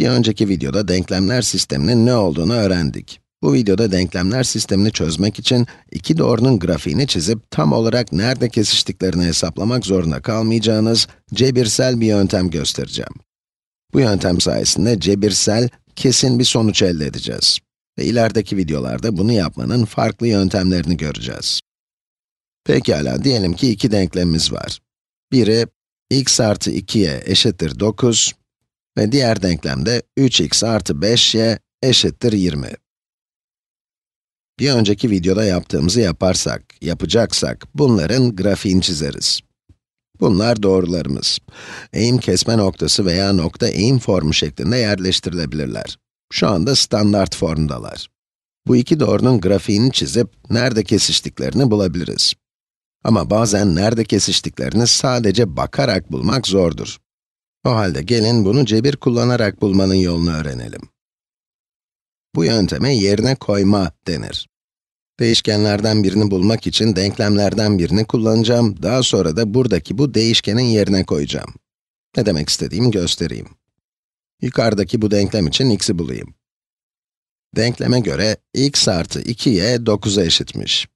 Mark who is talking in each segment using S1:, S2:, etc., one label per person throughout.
S1: Bir önceki videoda denklemler sisteminin ne olduğunu öğrendik. Bu videoda denklemler sistemini çözmek için iki doğrunun grafiğini çizip tam olarak nerede kesiştiklerini hesaplamak zorunda kalmayacağınız cebirsel bir yöntem göstereceğim. Bu yöntem sayesinde cebirsel, kesin bir sonuç elde edeceğiz. Ve ilerideki videolarda bunu yapmanın farklı yöntemlerini göreceğiz. Pekala, diyelim ki iki denklemimiz var. Biri, x artı 2'ye eşittir 9, ve diğer denklemde 3x artı 5y eşittir 20. Bir önceki videoda yaptığımızı yaparsak, yapacaksak, bunların grafiğini çizeriz. Bunlar doğrularımız. Eğim kesme noktası veya nokta eğim formu şeklinde yerleştirilebilirler. Şu anda standart formdalar. Bu iki doğrunun grafiğini çizip, nerede kesiştiklerini bulabiliriz. Ama bazen nerede kesiştiklerini sadece bakarak bulmak zordur. O halde gelin bunu cebir kullanarak bulmanın yolunu öğrenelim. Bu yönteme yerine koyma denir. Değişkenlerden birini bulmak için denklemlerden birini kullanacağım, daha sonra da buradaki bu değişkenin yerine koyacağım. Ne demek istediğimi göstereyim. Yukarıdaki bu denklem için x'i bulayım. Denkleme göre x artı 2y 9'a eşitmiş.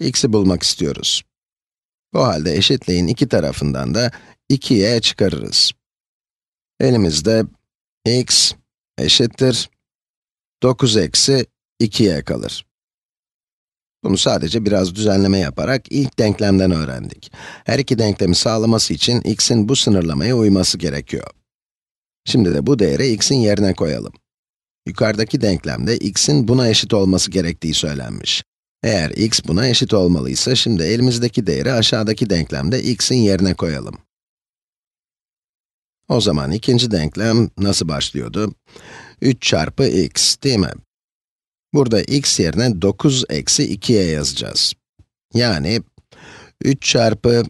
S1: x'i bulmak istiyoruz. O halde eşitliğin iki tarafından da 2y çıkarırız. Elimizde x eşittir 9 eksi 2y kalır. Bunu sadece biraz düzenleme yaparak ilk denklemden öğrendik. Her iki denklemi sağlaması için x'in bu sınırlamaya uyması gerekiyor. Şimdi de bu değeri x'in yerine koyalım. Yukarıdaki denklemde x'in buna eşit olması gerektiği söylenmiş. Eğer x buna eşit olmalıysa, şimdi elimizdeki değeri aşağıdaki denklemde x'in yerine koyalım. O zaman ikinci denklem nasıl başlıyordu? 3 çarpı x, değil mi? Burada x yerine 9 eksi 2'ye yazacağız. Yani 3 çarpı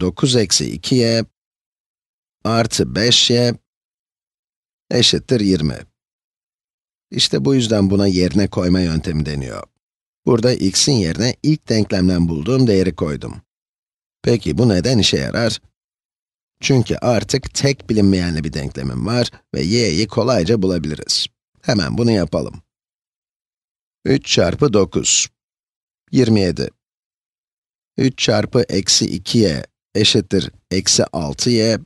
S1: 9 eksi 2 artı 5 eşittir 20. İşte bu yüzden buna yerine koyma yöntemi deniyor. Burada x'in yerine ilk denklemden bulduğum değeri koydum. Peki bu neden işe yarar? Çünkü artık tek bilinmeyenli bir denklemim var ve y'yi kolayca bulabiliriz. Hemen bunu yapalım. 3 çarpı 9, 27. 3 çarpı eksi 2y eşittir eksi 6y.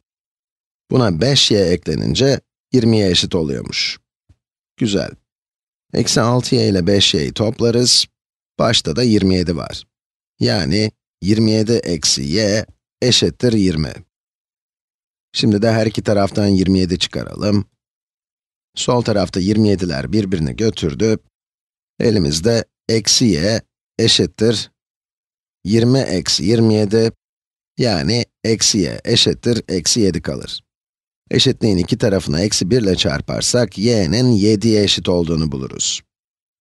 S1: Buna 5y eklenince 20'ye eşit oluyormuş. Güzel. Eksi 6y ile 5y'yi toplarız. Başta da 27 var. Yani 27 eksi y eşittir 20. Şimdi de her iki taraftan 27 çıkaralım. Sol tarafta 27'ler birbirini götürdü. Elimizde eksi y eşittir 20 eksi 27 yani eksi y eşittir eksi 7 kalır. Eşitliğin iki tarafına eksi 1 ile çarparsak y'nin 7'ye eşit olduğunu buluruz.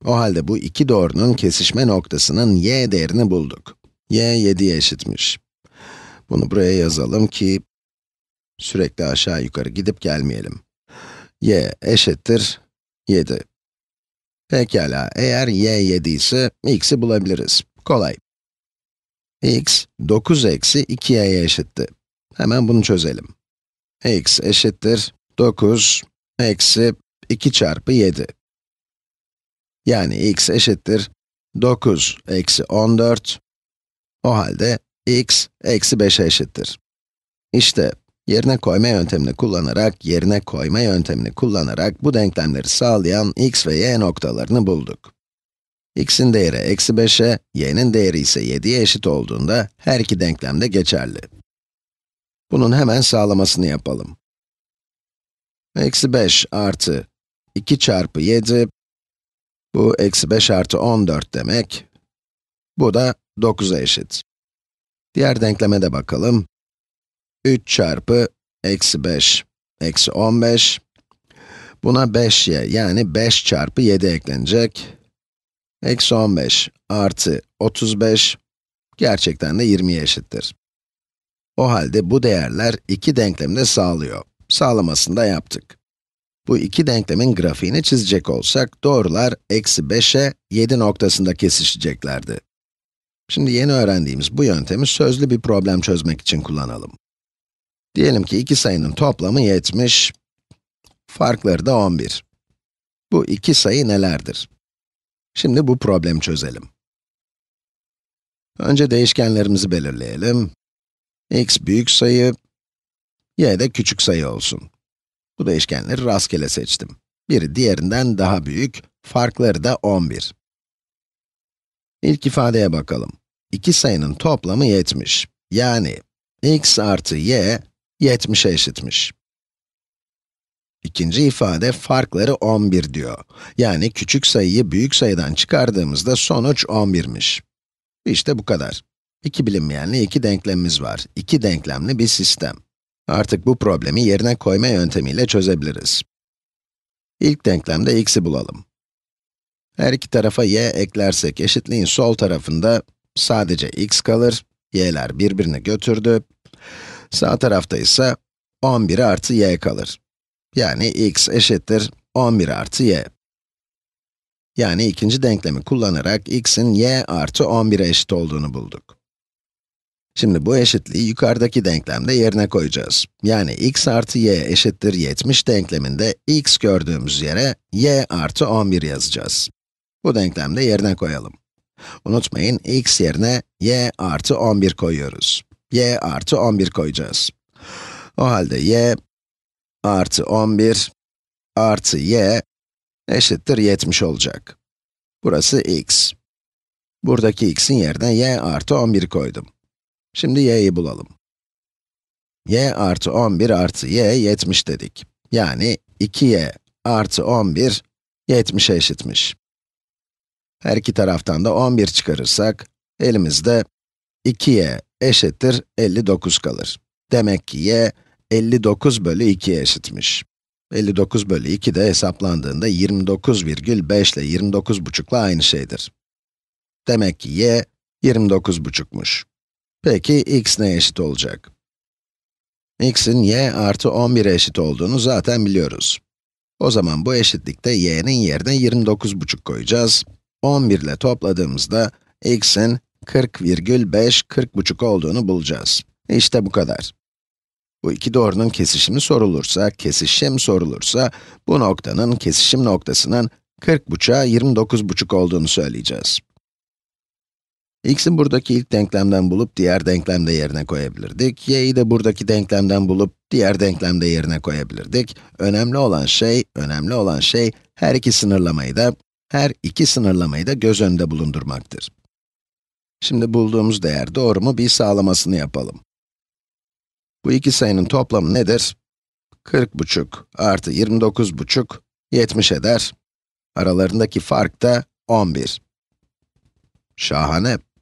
S1: O halde bu iki doğrunun kesişme noktasının y değerini bulduk. y 7'ye eşitmiş. Bunu buraya yazalım ki Sürekli aşağı yukarı gidip gelmeyelim. y eşittir 7. Pekala, eğer y 7 ise x'i bulabiliriz. Kolay. x 9 eksi 2y'ye eşitti. Hemen bunu çözelim. x eşittir 9 eksi 2 çarpı 7. Yani x eşittir 9 eksi 14. O halde x eksi 5'e eşittir. İşte Yerine koyma yöntemini kullanarak, yerine koyma yöntemini kullanarak bu denklemleri sağlayan x ve y noktalarını bulduk. x'in değeri eksi 5'e, y'nin değeri ise 7'ye eşit olduğunda her iki denklem de geçerli. Bunun hemen sağlamasını yapalım. Eksi 5 artı 2 çarpı 7, bu eksi 5 artı 14 demek, bu da 9'a eşit. Diğer denkleme de bakalım. 3 çarpı eksi 5, eksi 15. Buna 5y yani 5 çarpı 7 eklenecek. Eksi 15 artı 35 gerçekten de 20'ye eşittir. O halde bu değerler iki denklemde sağlıyor. Sağlamasını da yaptık. Bu iki denklemin grafiğini çizecek olsak, doğrular eksi 5'e 7 noktasında kesişeceklerdi. Şimdi yeni öğrendiğimiz bu yöntemi sözlü bir problem çözmek için kullanalım. Diyelim ki iki sayının toplamı 70, farkları da 11. Bu iki sayı nelerdir? Şimdi bu problemi çözelim. Önce değişkenlerimizi belirleyelim. x büyük sayı, y de küçük sayı olsun. Bu değişkenleri rastgele seçtim. Biri diğerinden daha büyük, farkları da 11. İlk ifadeye bakalım. İki sayının toplamı 70. Yani x artı y 70'e eşitmiş. İkinci ifade farkları 11 diyor. Yani küçük sayıyı büyük sayıdan çıkardığımızda sonuç 11'miş. İşte bu kadar. İki bilinmeyenli iki denklemimiz var. İki denklemli bir sistem. Artık bu problemi yerine koyma yöntemiyle çözebiliriz. İlk denklemde x'i bulalım. Her iki tarafa y eklersek eşitliğin sol tarafında sadece x kalır, y'ler birbirini götürdü. Sağ tarafta ise 11 artı y kalır. Yani x eşittir 11 artı y. Yani ikinci denklemi kullanarak x'in y artı 11'e eşit olduğunu bulduk. Şimdi bu eşitliği yukarıdaki denklemde yerine koyacağız. Yani x artı y eşittir 70 denkleminde x gördüğümüz yere y artı 11 yazacağız. Bu denklemde yerine koyalım. Unutmayın, x yerine y artı 11 koyuyoruz y artı 11 koyacağız. O halde y artı 11 artı y eşittir 70 olacak. Burası x. Buradaki x'in yerine y artı 11 koydum. Şimdi y'yi bulalım. y artı 11 artı y 70 dedik. Yani 2y artı 11, 70'e eşitmiş. Her iki taraftan da 11 çıkarırsak, elimizde 2y eşittir 59 kalır. Demek ki y 59 bölü 2'ye eşitmiş. 59 bölü 2 de hesaplandığında 29,5 ile 29,5 ile aynı şeydir. Demek ki y 29,5'muş. Peki x ne eşit olacak? x'in y artı 11'e eşit olduğunu zaten biliyoruz. O zaman bu eşitlikte y'nin yerine 29,5 koyacağız. 11 ile topladığımızda x'in 40,5, 40,5 olduğunu bulacağız. İşte bu kadar. Bu iki doğrunun kesişimi sorulursa, kesişim sorulursa, bu noktanın, kesişim noktasının 40,5'a 29,5 olduğunu söyleyeceğiz. x'i buradaki ilk denklemden bulup diğer denklemde yerine koyabilirdik. y'yi de buradaki denklemden bulup diğer denklemde yerine koyabilirdik. Önemli olan şey, önemli olan şey her iki sınırlamayı da, her iki sınırlamayı da göz önünde bulundurmaktır. Şimdi bulduğumuz değer doğru mu bir sağlamasını yapalım. Bu iki sayının toplamı nedir? 40,5 artı 29,5, 70 eder. Aralarındaki fark da 11. Şahane.